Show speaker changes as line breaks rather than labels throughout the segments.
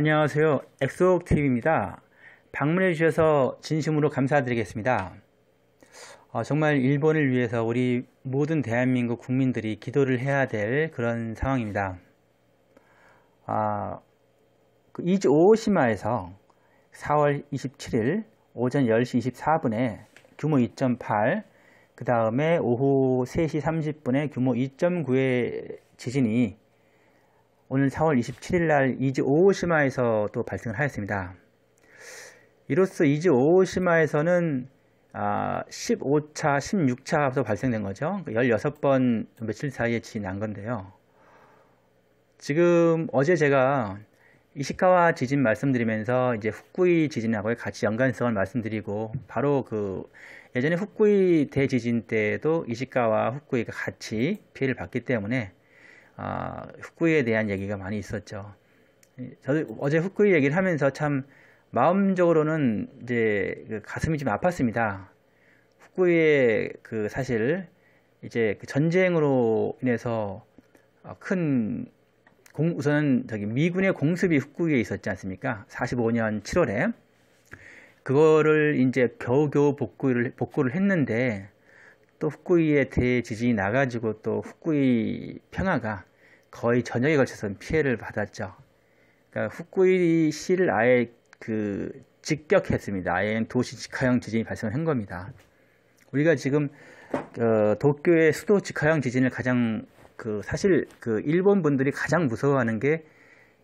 안녕하세요. 엑소TV입니다. 방문해 주셔서 진심으로 감사드리겠습니다. 어, 정말 일본을 위해서 우리 모든 대한민국 국민들이 기도를 해야 될 그런 상황입니다. 아, 그 이즈오시마에서 4월 27일 오전 10시 24분에 규모 2.8, 그 다음에 오후 3시 30분에 규모 2.9의 지진이 오늘 4월 27일 날 이즈 오오시마에서 또 발생을 하였습니다. 이로써 이즈 오오시마에서는 아, 15차, 16차부터 발생된 거죠. 16번 그러니까 며칠 사이에 지난 진 건데요. 지금 어제 제가 이시카와 지진 말씀드리면서 이제 후쿠이 지진하고 같이 연관성을 말씀드리고 바로 그 예전에 후쿠이 대지진 때도 에 이시카와 후쿠이가 같이 피해를 봤기 때문에 아, 후쿠에 이 대한 얘기가 많이 있었죠. 저도 어제 후쿠이 얘기를 하면서 참 마음적으로는 이제 그 가슴이 좀 아팠습니다. 후쿠이의 그 사실 이제 그 전쟁으로 인해서 어, 큰 공, 우선 저기 미군의 공습이 후쿠이에 있었지 않습니까? 45년 7월에 그거를 이제 겨우겨우 복구를 복구를 했는데 또 후쿠이에 대지진이 나가지고 또 후쿠이 평화가 거의 전역에 걸쳐서 피해를 받았죠. 그러니까 후쿠이시를 아예 그 직격했습니다. 아예 도시 직하형 지진이 발생한 겁니다. 우리가 지금 어, 도쿄의 수도 직하형 지진을 가장 그 사실 그 일본 분들이 가장 무서워하는 게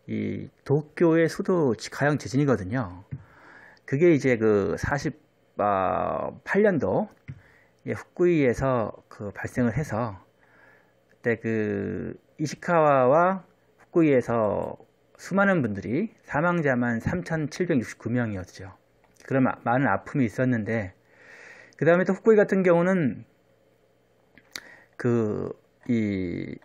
이 도쿄의 수도 직하형 지진이거든요. 그게 이제 그 48년도 예, 후쿠이에서 그 발생을 해서 그때 그 이시카와와 후쿠이에서 수많은 분들이 사망자만 3,769명이었죠. 그런 많은 아픔이 있었는데 그 다음에 또 후쿠이 같은 경우는 그 이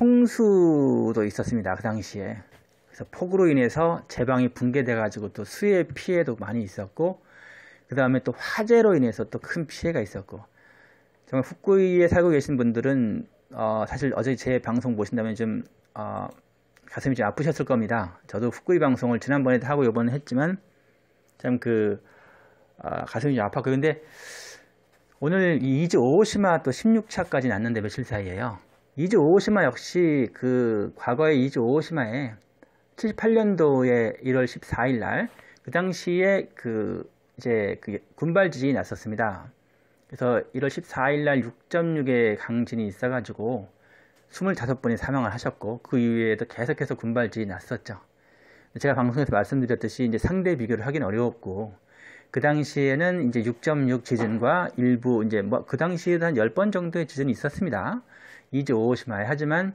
홍수도 있었습니다. 그 당시에 그래서 폭우로 인해서 제방이 붕괴돼 가지고 또 수해 피해도 많이 있었고 그 다음에 또 화재로 인해서 또 큰 피해가 있었고 정말 후쿠이에 살고 계신 분들은 어, 사실 어제 제 방송 보신다면 좀 어, 가슴이 좀 아프셨을 겁니다. 저도 후쿠이 방송을 지난번에도 하고 이번에 했지만 참그 어, 가슴이 좀 아팠고 근데 오늘 이즈 오오시마 또 16차까지 났는데 며칠 사이에요. 이즈 오오시마 역시 그 과거의 이즈 오오시마에 78년도에 1월 14일 날 그 당시에 그 이제 그 군발 지진이 났었습니다. 그래서 1월 14일 날 6.6의 강진이 있어가지고 25분이 사망을 하셨고 그 이후에도 계속해서 군발진이 났었죠. 제가 방송에서 말씀드렸듯이 이제 상대 비교를 하긴 어려웠고 그 당시에는 이제 6.6 지진과 일부 이제 뭐 그 당시에도 한 10번 정도의 지진이 있었습니다. 이제 오시마에 하지만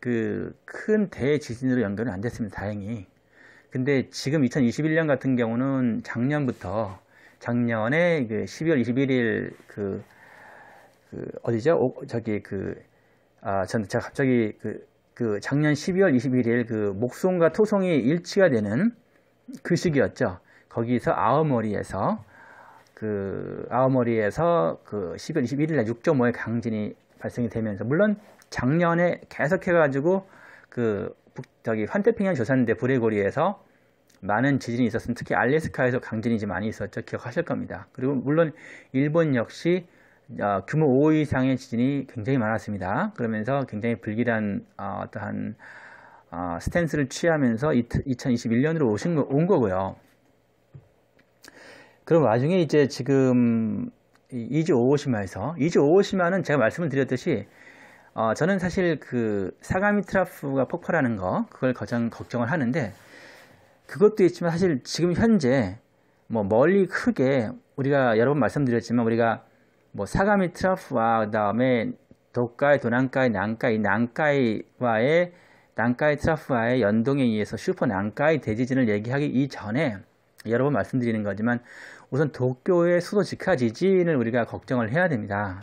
그 큰 대지진으로 연결은 안 됐습니다. 다행히. 근데 지금 2021년 같은 경우는 작년부터 작년에 그 12월 21일 그, 그 어디죠? 오, 저기 그, 아, 전 제가 갑자기 그, 그 작년 12월 21일 그 목송과 토송이 일치가 되는 그 시기였죠. 거기서 아우머리에서 그 아우머리에서 그 12월 21일 날 6.5의 강진이 발생이 되면서 물론 작년에 계속해가지고 그 북, 저기 환태평양 조산대 브레고리에서 많은 지진이 있었으면 특히 알래스카에서 강진이 많이 있었죠. 기억하실 겁니다. 그리고 물론 일본 역시 어, 규모 5 이상의 지진이 굉장히 많았습니다. 그러면서 굉장히 불길한 어, 떠한 어, 스탠스를 취하면서 2021년으로 오신 거, 온 거고요. 그럼 와중에 이제 지금 이즈 오오시마에서 이즈 오오시마는 제가 말씀을 드렸듯이 어, 저는 사실 그 사가미 트라프가 폭발하는 거 그걸 가장 걱정을 하는데 그것도 있지만 사실 지금 현재 뭐 멀리 크게 우리가 여러 번 말씀드렸지만 우리가 뭐 사가미 트라프와 그다음에 도가이, 도난가이, 난가이, 난가이와의 난가이 트라프와의 연동에 의해서 슈퍼 난가이 대지진을 얘기하기 이전에 여러 번 말씀드리는 거지만 우선 도쿄의 수도 직하 지진을 우리가 걱정을 해야 됩니다.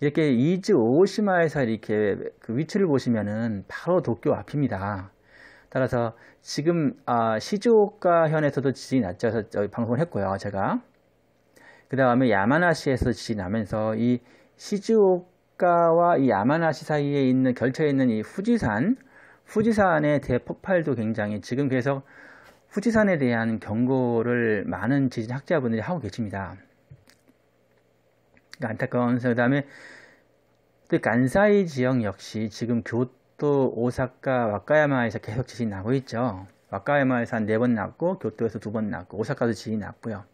이렇게 이즈 오시마에서 이렇게 그 위치를 보시면은 바로 도쿄 앞입니다. 따라서 지금 아, 시즈오카 현에서도 지진이 났죠. 저래 방송을 했고요. 제가. 그 다음에 야마나시에서 지진이 나면서 이 시즈오카와 이 야마나시 사이에 있는 결처에 있는 이 후지산, 후지산의 대폭발도 굉장히 지금 그래서 후지산에 대한 경고를 많은 지진 학자분들이 하고 계십니다. 그러니까 안타까운 그 다음에 또 간사이 지역 역시 지금 교, 또 오사카 와카야마에서 계속 지진이 나고 있죠. 와카야마에서 한 네번 났고 교토에서 두 번 났고 오사카도 지진이 났고요.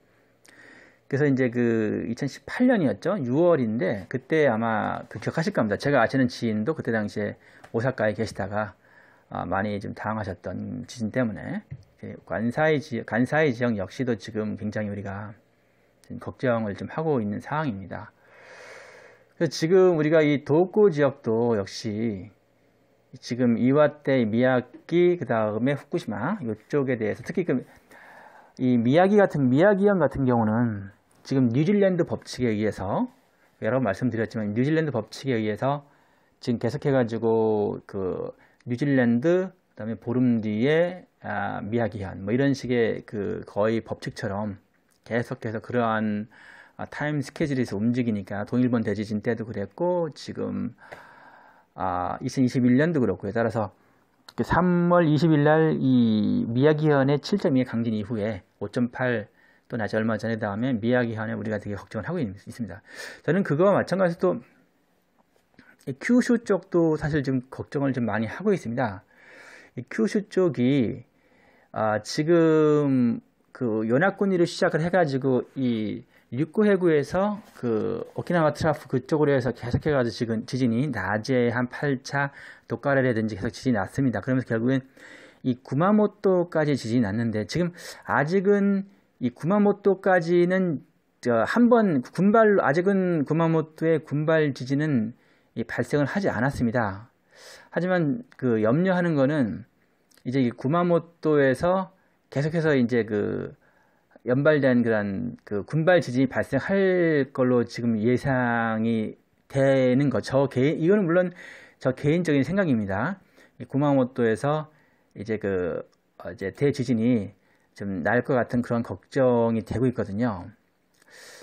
그래서 이제 그 2018년이었죠. 6월인데 그때 아마 그 기억하실 겁니다. 제가 아시는 지인도 그때 당시에 오사카에 계시다가 아, 많이 좀 당하셨던 지진 때문에 그 관사이 지역, 간사이 지역 역시도 지금 굉장히 우리가 지금 걱정을 좀 하고 있는 상황입니다. 그래서 지금 우리가 이 도쿄 지역도 역시 지금 이와테 미야기 그 다음에 후쿠시마 이쪽에 대해서 특히 그이 미야기 같은 미야기현 같은 경우는 지금 뉴질랜드 법칙에 의해서 여러 번 말씀드렸지만 뉴질랜드 법칙에 의해서 지금 계속해가지고 그 뉴질랜드 그다음에 보름 뒤에 아, 미야기현 뭐 이런 식의 그 거의 법칙처럼 계속해서 그러한 아, 타임 스케줄에서 움직이니까 동일본 대지진 때도 그랬고 지금 아, 2021년도 그렇고요. 따라서 3월 20일 날이 미야기현의 7.2의 강진 이후에 5.8또낮아 얼마 전에 다음에 미야기현에 우리가 되게 걱정을 하고 있, 습니다 저는 그거와 마찬가지로 또 큐슈 쪽도 사실 좀 걱정을 좀 많이 하고 있습니다. 이 큐슈 쪽이 아, 지금 그 연합군위를 시작을 해가지고 이 육구 해구에서 그 오키나와 트라프 그쪽으로 해서 계속해가지고 지금 지진이 낮에 한 8차 도카레라든지 계속 지진이 났습니다. 그러면서 결국엔 이 구마모토까지 지진이 났는데 지금 아직은 이 구마모토까지는 한 번 군발 아직은 구마모토의 군발 지진은 이 발생을 하지 않았습니다. 하지만 그 염려하는 거는 이제 이 구마모토에서 계속해서 이제 그 연발된 그런 그 군발 지진이 발생할 걸로 지금 예상이 되는 거. 저 개인 이거는 물론 저 개인적인 생각입니다. 구마모토에서 이제 그 어, 이제 대지진이 좀 날 것 같은 그런 걱정이 되고 있거든요.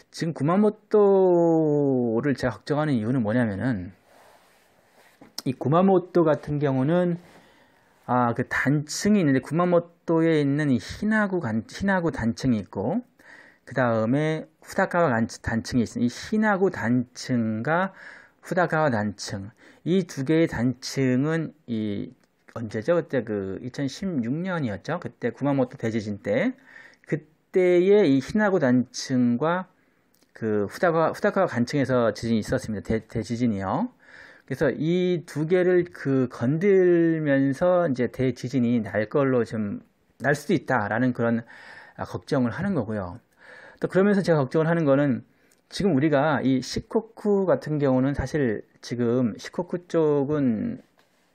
지금 구마모토를 제가 걱정하는 이유는 뭐냐면은 이 구마모토 같은 경우는 아 그 단층이 있는데 구마모토 팔도에 있는 신하구, 간, 신하구 단층이 있고 그 다음에 후다카와 단층이 있습니다. 이 신하구 단층과 후다카와 단층 이 두 개의 단층은 이 언제죠? 그때 그 2016년이었죠. 그때 구마모토 대지진 때 그때의 이 신하구 단층과 그 후다카 후다카와 단층에서 지진이 있었습니다. 대, 대지진이요. 그래서 이 두 개를 그 건들면서 이제 대지진이 날 걸로 좀날 수도 있다라는 그런 아, 걱정을 하는 거고요. 또 그러면서 제가 걱정을 하는 거는 지금 우리가 이 시코쿠 같은 경우는 사실 지금 시코쿠 쪽은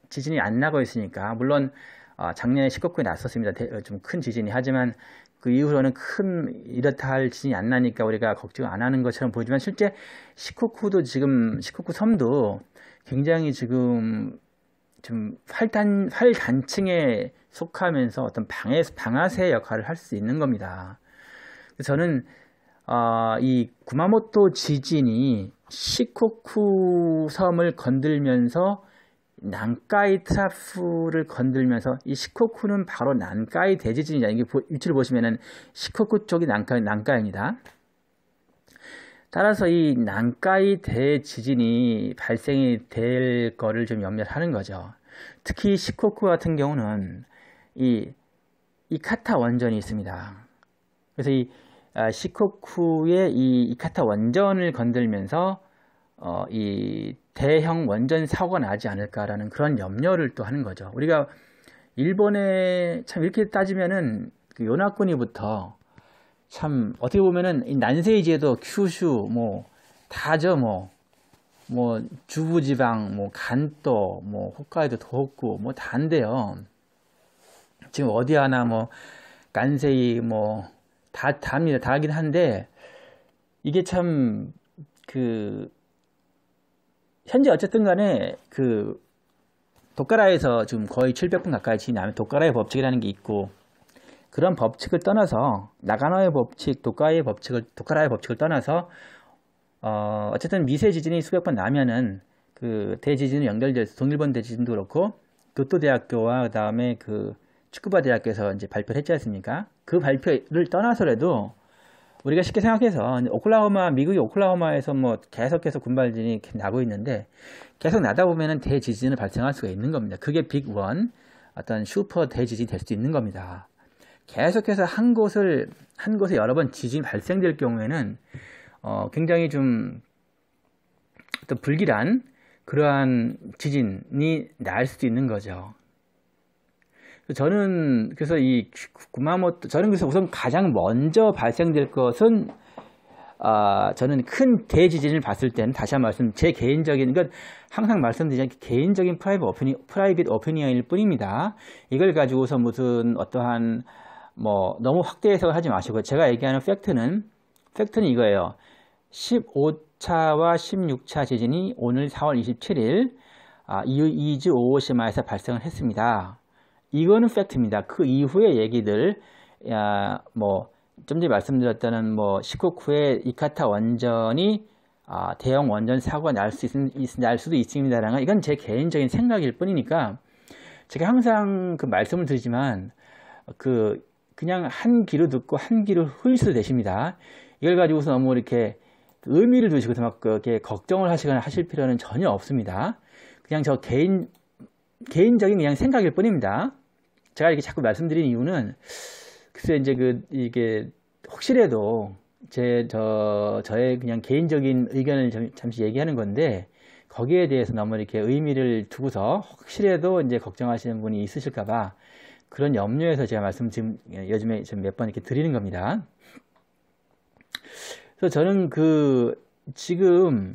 지진이 안 나고 있으니까 물론 아, 작년에 시코쿠에 났었습니다. 어, 좀큰 지진이 하지만 그 이후로는 큰 이렇다 할 지진이 안 나니까 우리가 걱정 안 하는 것처럼 보이지만 실제 시코쿠도 지금 시코쿠 섬도 굉장히 지금 좀 활단, 활단층에 속하면서 어떤 방해, 방아쇠 역할을 할 수 있는 겁니다. 저는 어, 이 구마모토 지진이 시코쿠 섬을 건들면서 난카이 트라프를 건들면서 이 시코쿠는 바로 난카이 대지진이다. 이게 위치를 보시면은 시코쿠 쪽이 난카이 난카입니다. 따라서 이 난카이 대지진이 발생이 될 거를 좀 염려하는 거죠. 특히 시코쿠 같은 경우는 이 이카타 원전이 있습니다. 그래서 이 아, 시코쿠의 이 이카타 원전을 건들면서 어, 이 대형 원전 사고가 나지 않을까라는 그런 염려를 또 하는 거죠. 우리가 일본에 참 이렇게 따지면은 그 요나쿠니부터 참 어떻게 보면은 난세이지에도 큐슈 뭐 다죠 뭐. 뭐 주부지방 뭐 간도 뭐 홋카이도 도 덥고 뭐 다인데요. 지금 어디 하나 뭐 간세이 뭐다 다 답니다 다긴 한데 이게 참 그 현재 어쨌든 간에 그 도카라에서 지금 거의 700분 가까이 지난 도카라의 법칙이라는 게 있고 그런 법칙을 떠나서 나가노의 법칙, 도카의 법칙을 도카라의 법칙을 떠나서 어, 어쨌든 미세 지진이 수백 번 나면은 그 대지진이 연결돼서 동일본 대지진도 그렇고 교토대학교와 그다음에 그 축구바 대학교에서 이제 발표를 했지 않습니까? 그 발표를 떠나서라도 우리가 쉽게 생각해서 오클라호마 미국의 오클라호마에서 뭐 계속해서 군발진이 나고 있는데 계속 나다 보면은 대지진을 발생할 수가 있는 겁니다. 그게 빅원 어떤 슈퍼 대지진이 될 수도 있는 겁니다. 계속해서 한 곳을 한 곳에 여러 번 지진이 발생될 경우에는 어, 굉장히 좀 어떤 불길한 그러한 지진이 날 수도 있는 거죠. 저는 그래서 이 구마모토 저는 그래서 우선 가장 먼저 발생될 것은 아, 저는 큰 대지진을 봤을 때는 다시 한번 말씀 제 개인적인 그러니까 항상 말씀드리지만 개인적인 프라이빗 오피니, 프라이빗 오피니언일 뿐입니다. 이걸 가지고서 무슨 어떠한 뭐 너무 확대 해석을 하지 마시고 제가 얘기하는 팩트는 팩트는 이거예요. 15차와 16차 지진이 오늘 4월 27일 아, 이즈 오오시마에서 발생을 했습니다. 이거는 팩트입니다. 그 이후의 얘기들 야, 뭐좀 전에 말씀드렸다는 뭐 시코쿠의 이카타 원전이 아, 대형 원전 사고가 날, 수 있, 날 수도 있습니다라는 건 이건 제 개인적인 생각일 뿐이니까 제가 항상 그 말씀을 드리지만 그 그냥 한 귀로 듣고 한 귀로 흘리셔도 되십니다. 이걸 가지고서 너무 이렇게 의미를 두시고 그렇게 걱정을 하시거나 하실 필요는 전혀 없습니다. 그냥 저 개인 개인적인 그냥 생각일 뿐입니다. 제가 이렇게 자꾸 말씀드린 이유는 글쎄 이제 그 이게 혹시라도 제 저 저의 그냥 개인적인 의견을 잠, 잠시 얘기하는 건데 거기에 대해서 너무 이렇게 의미를 두고서 혹시라도 이제 걱정하시는 분이 있으실까봐 그런 염려에서 제가 말씀 지금 예, 요즘에 지금 몇번 이렇게 드리는 겁니다. 그래서 저는 그 지금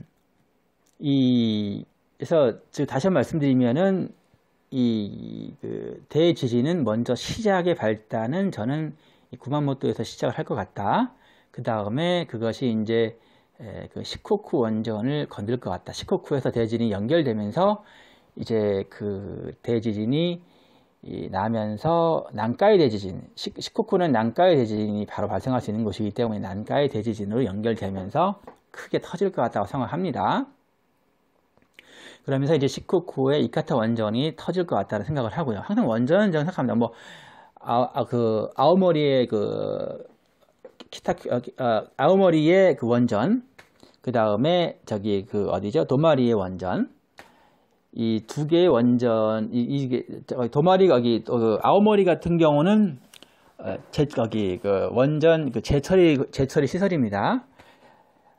이 그래서 즉 다시 한 번 말씀드리면은 이 그 대지진은 먼저 시작의 발단은 저는 구만모토에서 시작을 할 것 같다. 그 다음에 그것이 이제 그 시코쿠 원전을 건들 것 같다. 시코쿠에서 대지진이 연결되면서 이제 그 대지진이 이 나면서 난카이 대지진, 시코쿠는 난카이 대지진이 바로 발생할 수 있는 곳이기 때문에 난카이 대지진으로 연결되면서 크게 터질 것 같다고 생각합니다. 그러면서 이제 시코쿠의 이카타 원전이 터질 것 같다는 생각을 하고요. 항상 원전 은 생각합니다. 뭐, 아, 아, 그, 아우머리의 그, 키타, 아, 아오머리의 그 원전, 그 다음에 저기 그 어디죠? 도마리의 원전, 이두 개의 원전, 이, 이게 도마리 거기 어, 그 아오머리 같은 경우는 어, 제, 거기 그 원전 그 제철이 제철이 시설입니다.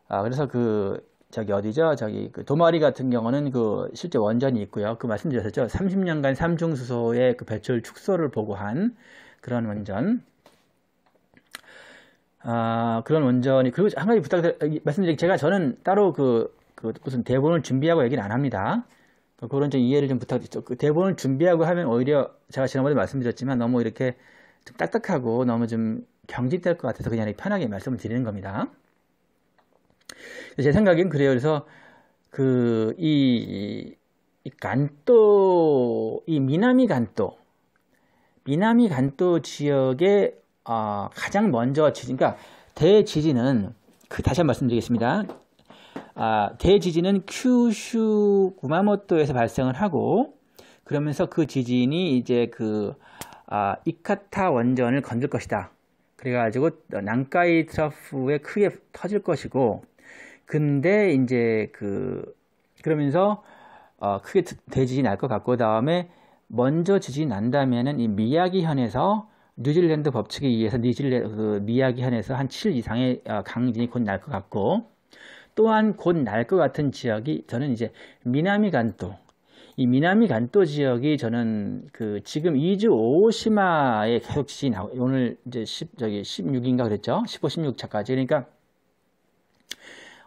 아, 그래서 그 저기 어디죠? 저기 그 도마리 같은 경우는 그 실제 원전이 있고요. 그 말씀드렸었죠. 30년간 삼중수소의 그 배출 축소를 보고한 그런 원전. 아, 그런 원전이 그리고 한 가지 부탁 드 말씀드리기 제가 저는 따로 그, 그 무슨 대본을 준비하고 얘기는 안 합니다. 그러니까 그런 좀 이해를 좀 부탁드리죠. 그 대본을 준비하고 하면 오히려 제가 지난번에 말씀드렸지만 너무 이렇게 좀 딱딱하고 너무 좀 경직될 것 같아서 그냥 편하게 말씀을 드리는 겁니다. 제 생각엔 그래요. 그래서 그 이간도이 미나미 간도 미나미 간도 지역에 어, 가장 먼저 지진, 그러니까 대지진은 그 다시 한 번 말씀드리겠습니다. 아, 대지진은 큐슈 구마모토에서 발생을 하고 그러면서 그 지진이 이제 그 아, 이카타 원전을 건들 것이다. 그래가지고 난카이 트러프에 크게 터질 것이고 근데 이제 그 그러면서 어, 크게 대지진이 날 것 같고 다음에 먼저 지진이 난다면은 이 미야기현에서 뉴질랜드 법칙에 의해서 뉴질랜드 그 미야기현에서 한 7 이상의 어, 강진이 곧 날 것 같고 또한 곧 날 것 같은 지역이 저는 이제 미나미 간도 이 미나미 간도 지역이 저는 그 지금 이즈오시마에 계속 지진 오늘 이제 10 저기 16인가 그랬죠 15, 16차까지 그러니까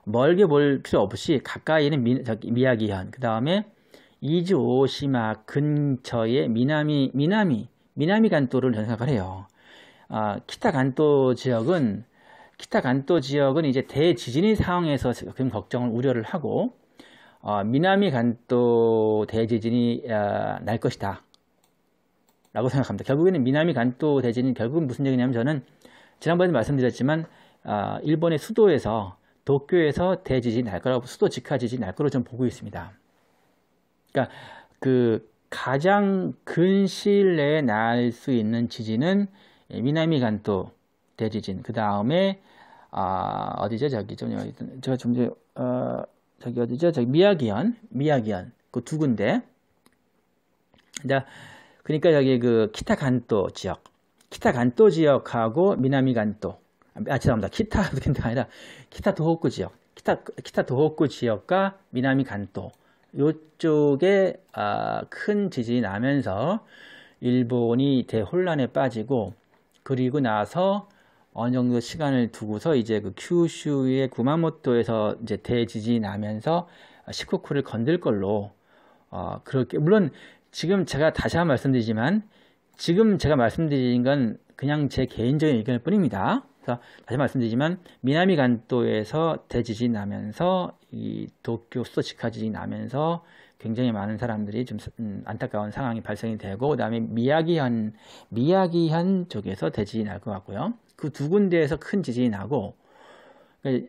멀게 볼 필요 없이 가까이는 미, 야기현그 다음에 이즈 오오시마 근처의 미나미 미나미 미나미 간도를 생각을 해요. 아, 키타 간도 지역은 기타간도 지역은 이제 대지진의 상황에서 지금 걱정을 우려를 하고 어, 미나미 간도 대지진이 어, 날 것이다 라고 생각합니다. 결국에는 미나미 간도 대지진이 결국은 무슨 얘기냐면 저는 지난번에 말씀드렸지만 어, 일본의 수도에서 도쿄에서 대지진이 날 거라고 수도 직하 지진이 날 거로 좀 보고 있습니다. 그러니까 그 가장 근실 내에 날 수 있는 지진은 미나미 간도 대지진. 그 다음에 아 어디죠 저기 좀 제가 좀어 저기 어디죠 저기 미야기현 미야기현 그 두 군데. 자 그러니까 여기 그 키타 간토 지역 키타 간토 지역하고 미나미 간토 아 죄송합니다 키타 간토 아니라 키타 도호쿠 지역 키타 키타 도호쿠 지역과 미나미 간토 요쪽에 아, 큰 지진이 나면서 일본이 대혼란에 빠지고 그리고 나서 어느 정도 시간을 두고서 이제 그 큐슈의 구마모토에서 이제 대지진이 나면서 시코쿠를 건들 걸로 어 그렇게 물론 지금 제가 다시 한번 말씀드리지만 지금 제가 말씀드린 건 그냥 제 개인적인 의견일 뿐입니다. 그래서 다시 말씀드리지만 미나미 간도에서 대지진이 나면서 이 도쿄 수도 직하 지진이 나면서 굉장히 많은 사람들이 좀 음, 안타까운 상황이 발생이 되고 그다음에 미야기현 미야기현 쪽에서 대지진이 날 것 같고요. 그두 군데에서 큰 지진이 나고 그러니까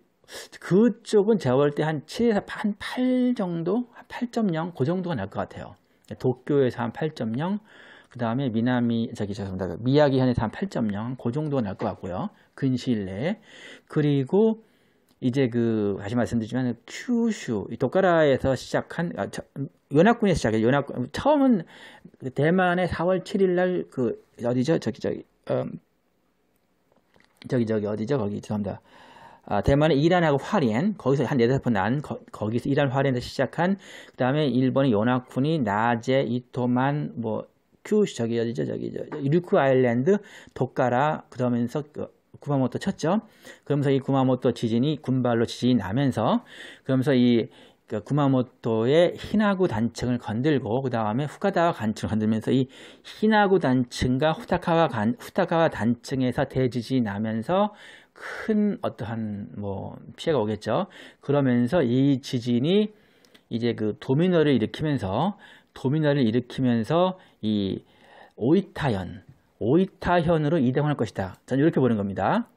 그쪽은 제가 볼때한 7에서 한 8 정도? 8.0? 그 정도가 날 것 같아요. 도쿄에서 한 8.0, 그 다음에 미나미, 저기 죄송합니다. 미야기현에서 한 8.0, 그 정도가 날 것 같고요. 근시일 내에. 그리고 이제 그, 다시 말씀드리지만, 큐슈, 도카라에서 시작한, 아, 저, 연합군에 시작해요. 연합군. 처음은 그 대만의 4월 7일 날 그, 어디죠? 저기, 저기, 음, 저기 저기 어디죠? 거기 죄송합니다. 아, 대만의 이란하고 화리엔 거기서 한 네다섯 번난 거, 기서 이란 화리엔에서 시작한 그 다음에 일본의 요나쿠니 나제 이토만 뭐 큐 저기 어디죠 저기 저 류크 아일랜드 도카라 그러면서 그, 구마모토 쳤죠. 그러면서 이 구마모토 지진이 군발로 지진이 나면서 그러면서 이 그까 그러니까 구마모토의 히나구 단층을 건들고 그 다음에 후가다와 단층을 건들면서 이 히나구 단층과 후타카와, 간, 후타카와 단층에서 대지진이 나면서 큰 어떠한 뭐 피해가 오겠죠. 그러면서 이 지진이 이제 그도미너를 일으키면서 도미너를 일으키면서 이 오이타현, 오이타현으로 이동할 것이다. 저는 이렇게 보는 겁니다.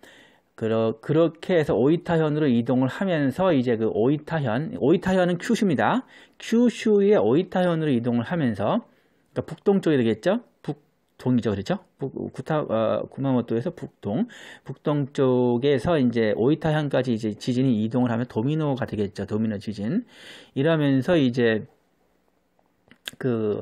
그러, 그렇게 해서 오이타현으로 이동을 하면서 이제 그 오이타현, 오이타현은 큐슈입니다. 큐슈의 오이타현으로 이동을 하면서 그러니까 북동쪽이 되겠죠? 북동이죠, 그렇죠? 북, 구타, 어, 구마모토에서 북동, 북동 쪽에서 이제 오이타현까지 이제 지진이 이동을 하면 도미노가 되겠죠, 도미노 지진. 이러면서 이제 그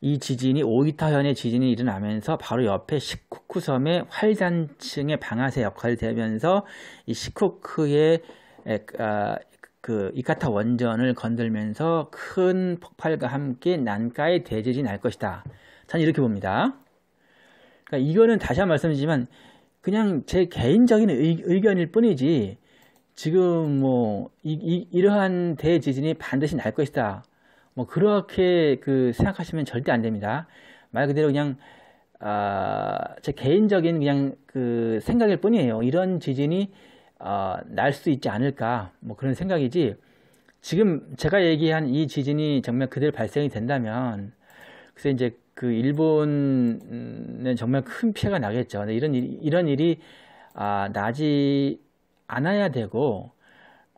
이 지진이 오이타현의 지진이 일어나면서 바로 옆에 시쿠쿠 섬의 활산층의 방아쇠 역할을 되면서 이 시쿠쿠의 에, 아, 그 이카타 원전을 건들면서 큰 폭발과 함께 난카의 대지진이 날 것이다. 저는 이렇게 봅니다. 그러니까 이거는 다시 한 번 말씀드리지만 그냥 제 개인적인 의, 견일 뿐이지 지금 뭐 이, 이, 이러한 대지진이 반드시 날 것이다. 뭐 그렇게 그 생각하시면 절대 안 됩니다. 말 그대로 그냥 아, 제 개인적인 그냥 그 생각일 뿐이에요. 이런 지진이 어, 날수 있지 않을까 뭐 그런 생각이지. 지금 제가 얘기한 이 지진이 정말 그대로 발생이 된다면 그래서 이제 그 일본은 정말 큰 피해가 나겠죠. 이런 일, 이런 일이 아, 나지 않아야 되고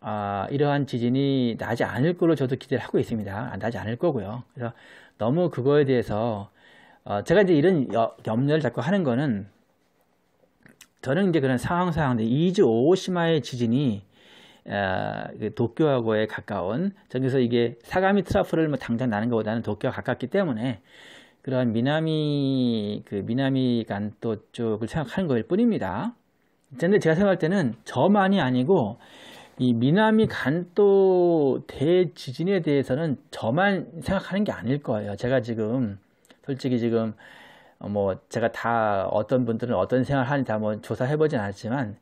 아, 이러한 지진이 나지 않을 걸로 저도 기대를 하고 있습니다. 아, 나지 않을 거고요. 그래서 너무 그거에 대해서 어, 제가 이제 이런 여, 염려를 자꾸 하는 거는 저는 이제 그런 상황 상황 네, 이즈 오오시마의 지진이 어, 도쿄하고에 가까운 저기서 이게 사가미 트라프를 뭐 당장 나는 것보다는 도쿄가 가깝기 때문에 그런 미나미 그 미나미 간도 쪽을 생각하는 거일 뿐입니다. 그런데 제가 생각할 때는 저만이 아니고 이 미나미 간도 대지진에 대해서는 저만 생각하는 게 아닐 거예요. 제가 지금 솔직히 지금 어, 뭐 제가 다 어떤 분들은 어떤 생각을 하는지 한번 조사해 보진 않았지만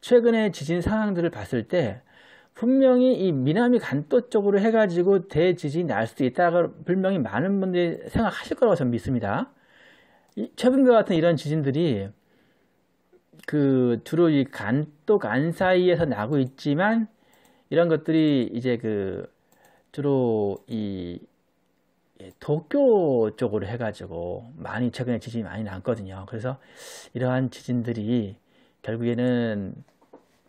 최근에 지진 상황들을 봤을 때 분명히 이 미나미 간도 쪽으로 해가지고 대지진이 날 수도 있다고 분명히 많은 분들이 생각하실 거라고 저는 믿습니다. 최근과 같은 이런 지진들이 그 주로 이간또간 사이에서 나고 있지만 이런 것들이 이제 그 주로 이 예, 도쿄 쪽으로 해가지고 많이 최근에 지진이 많이 났거든요. 그래서 이러한 지진들이 결국에는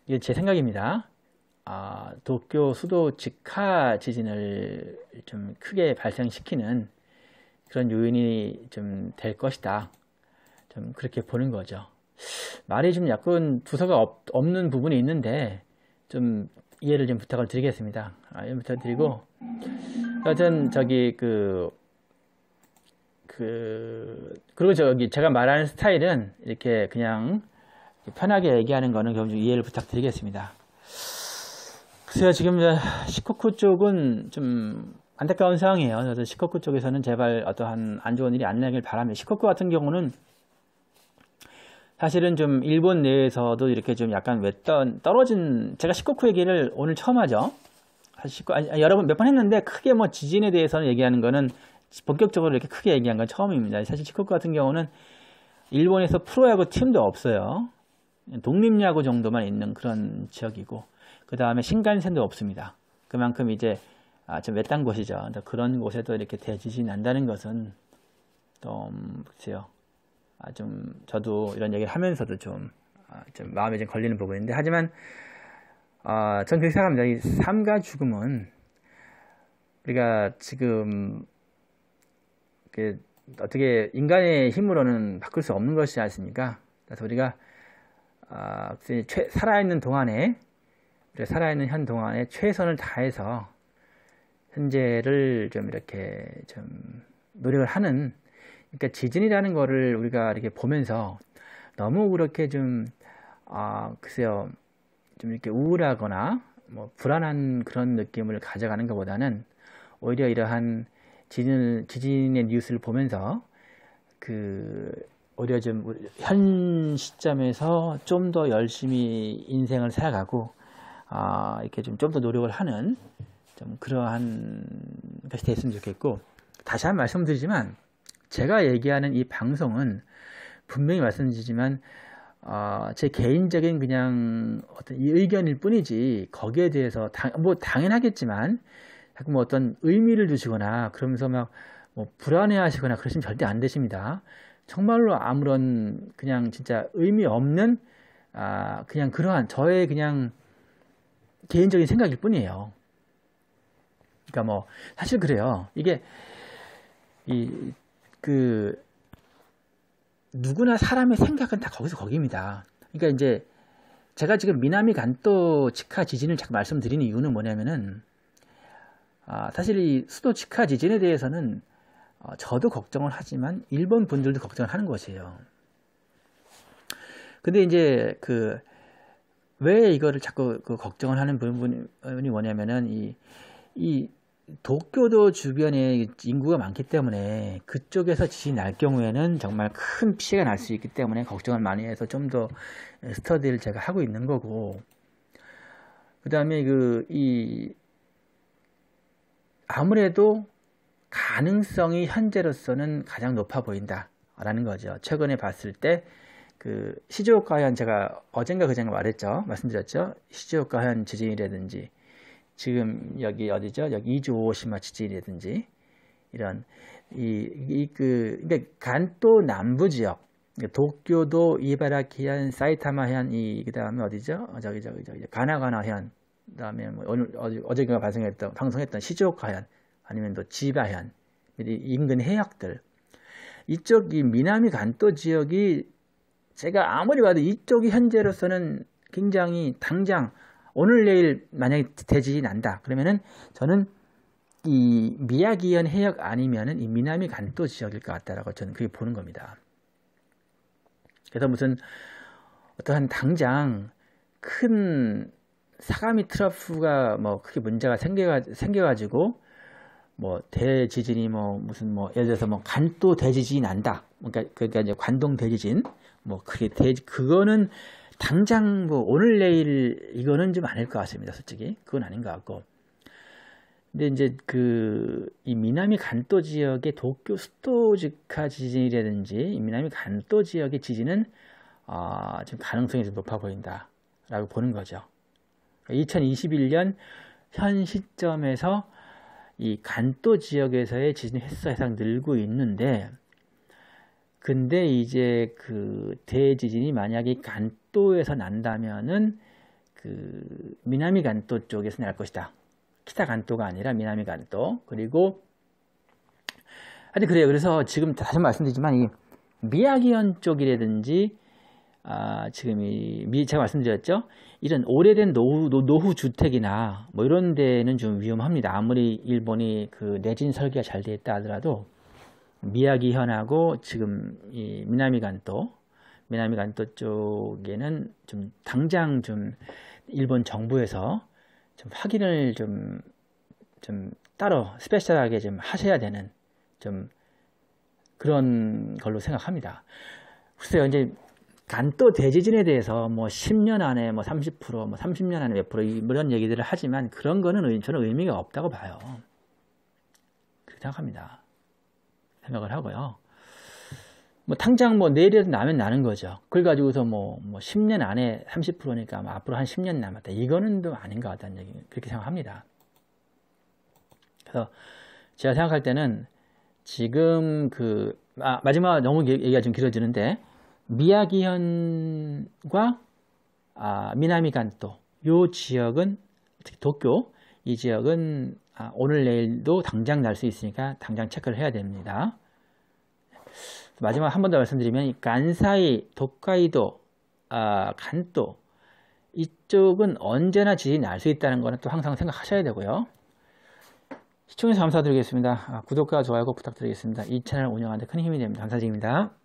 이게 제 생각입니다. 아, 도쿄 수도 직하 지진을 좀 크게 발생시키는 그런 요인이 좀 될 것이다. 좀 그렇게 보는 거죠. 말이 좀 약간 두서가 없, 는 부분이 있는데 좀 이해를 좀 부탁을 드리겠습니다. 아, 좀 부탁드리고 여튼 저기 그, 그 그리고 저기 제가 말하는 스타일은 이렇게 그냥 편하게 얘기하는 거는 그럼 좀 이해를 부탁드리겠습니다. 글쎄요 지금 시코쿠 쪽은 좀 안타까운 상황이에요. 그래서 시코쿠 쪽에서는 제발 어떠한 안 좋은 일이 안 나길 바라며 시코쿠 같은 경우는 사실은 좀 일본 내에서도 이렇게 좀 약간 외딴 떨어진 제가 1 9쿠 얘기를 오늘 처음 하죠. 19 아니, 여러분 몇 번 했는데 크게 뭐 지진에 대해서는 얘기하는 거는 본격적으로 이렇게 크게 얘기한 건 처음입니다. 사실 1 9쿠 같은 경우는 일본에서 프로야구 팀도 없어요. 독립야구 정도만 있는 그런 지역이고 그 다음에 신간센도 없습니다. 그만큼 이제 아, 좀 외딴 곳이죠. 그런 곳에도 이렇게 대지진이 난다는 것은 좀 글쎄요. 아, 좀 저도 이런 얘기를 하면서도 좀, 아, 좀 마음에 좀 걸리는 부분인데 하지만 아, 전 그렇게 생각합니다. 이 삶과 죽음은 우리가 지금 그 어떻게 인간의 힘으로는 바꿀 수 없는 것이지 않습니까? 그래서 우리가 아, 살아있는 동안에 우리가 살아있는 현 동안에 최선을 다해서 현재를 좀 이렇게 좀 노력을 하는 그러니까 지진이라는 거를 우리가 이렇게 보면서 너무 그렇게 좀, 아, 글쎄요, 좀 이렇게 우울하거나 뭐 불안한 그런 느낌을 가져가는 것보다는 오히려 이러한 지진, 지진의 뉴스를 보면서 그 오히려 좀 현 시점에서 좀 더 열심히 인생을 살아가고 아, 이렇게 좀 좀 더 노력을 하는 좀 그러한 것이 됐으면 좋겠고 다시 한 말씀드리지만 제가 얘기하는 이 방송은 분명히 말씀드리지만 어, 제 개인적인 그냥 어떤 이 의견일 뿐이지 거기에 대해서 당, 뭐 당연하겠지만 약간 뭐 어떤 의미를 두시거나 그러면서 막 뭐 불안해하시거나 그러시면 절대 안 되십니다. 정말로 아무런 그냥 진짜 의미 없는 아 그냥 그러한 저의 그냥 개인적인 생각일 뿐이에요. 그러니까 뭐 사실 그래요. 이게 이그 누구나 사람의 생각은 다 거기서 거기입니다. 그러니까 이제 제가 지금 미나미 간또 직하 지진을 자꾸 말씀드리는 이유는 뭐냐면은 아, 사실 이 수도 직하 지진에 대해서는 어, 저도 걱정을 하지만 일본 분들도 걱정을 하는 것이에요. 근데 이제 그 왜 이거를 자꾸 그 걱정을 하는 부분이 뭐냐면은 이, 이 도쿄도 주변에 인구가 많기 때문에 그쪽에서 지진 이날 경우에는 정말 큰 피해가 날 수 있기 때문에 걱정을 많이 해서 좀 더 스터디를 제가 하고 있는 거고 그다음에 그 이 아무래도 가능성이 현재로서는 가장 높아 보인다라는 거죠. 최근에 봤을 때 그 시즈오카현 제가 어젠가 그젠가 말했죠 말씀드렸죠 시즈오카현 지진이라든지 지금 여기 어디죠? 여기 이조오시마 지질이라든지 이런 이 이그 그러니까 간도 남부 지역 그러니까 도쿄도 이바라키 현 사이타마 현이 그다음에 어디죠? 어, 저기 저기 저기 가나가나 현 그다음에 뭐 오늘 어제 어제가 발생했던 방송했던 시조카현 아니면 또 지바 현 인근 해역들 이쪽 이 미나미 간도 지역이 제가 아무리 봐도 이쪽이 현재로서는 굉장히 당장 오늘 내일 만약에 대진이 난다. 그러면은 저는 이 미야기현 해역 아니면은 이 미나미 간도 지역일 것 같다라고 저는 그렇게 보는 겁니다. 그래서 무슨 어떠한 당장 큰 사가미 트러프가 뭐 크게 문제가 생겨 생겨가지고 뭐 대지진이 뭐 무슨 뭐 예를 들어서 뭐 간도 대지진이 난다. 그러니까 그러니까 이제 관동 대지진 뭐그게대 그거는 당장 뭐 오늘 내일 이거는 좀 아닐 것 같습니다. 솔직히 그건 아닌 것 같고. 근데 이제 그 이 미나미 간토 지역의 도쿄 스토지카 지진이라든지 미나미 간토 지역의 지진은 아, 지금 가능성이 좀 높아 보인다라고 보는 거죠. 2021년 현 시점에서 이 간토 지역에서의 지진 횟수가 상 늘고 있는데 근데 이제 그 대지진이 만약에 간 삿도에서 난다면은 그 미나미 간도 쪽에서 날 것이다. 키타 간도가 아니라 미나미 간도. 그리고 하여튼 그래요. 그래서 지금 다시 말씀드리지만 이 미야기현 쪽이라든지 아, 지금 이 미, 제가 말씀드렸죠. 이런 오래된 노후, 노후 주택이나 뭐 이런 데는 좀 위험합니다. 아무리 일본이 그 내진 설계가 잘 되어 있다 하더라도 미야기현하고 지금 이 미나미 간도 미나미 간토 쪽에는 좀 당장 좀 일본 정부에서 좀 확인을 좀, 좀 따로 스페셜하게 좀 하셔야 되는 좀 그런 걸로 생각합니다. 글쎄요, 이제 간또 대지진에 대해서 뭐 10년 안에 뭐 30%, 뭐 30년 안에 몇 프로 이런 얘기들을 하지만 그런 거는 저는 의미가 없다고 봐요. 그렇게 생각합니다. 생각을 하고요. 뭐 당장 뭐 내일이라도 나면 나는 거죠. 그래 가지고서 뭐, 뭐 10년 안에 30%니까 뭐 앞으로 한 10년 남았다. 이거는 좀 아닌 것 같다는 얘기 그렇게 생각합니다. 그래서 제가 생각할 때는 지금 그 아, 마지막 너무 얘기가 좀 길어지는데 미야기현과 아, 미나미간도이 지역은 특히 도쿄 이 지역은 아, 오늘 내일도 당장 날 수 있으니까 당장 체크를 해야 됩니다. 마지막 한 번 더 말씀드리면 간사이, 도카이도, 아, 간도 이쪽은 언제나 지진이 날 수 있다는 거는 또 항상 생각하셔야 되고요. 시청해주셔서 감사드리겠습니다. 아, 구독과 좋아요 꼭 부탁드리겠습니다. 이 채널 운영하는데 큰 힘이 됩니다. 감사드립니다.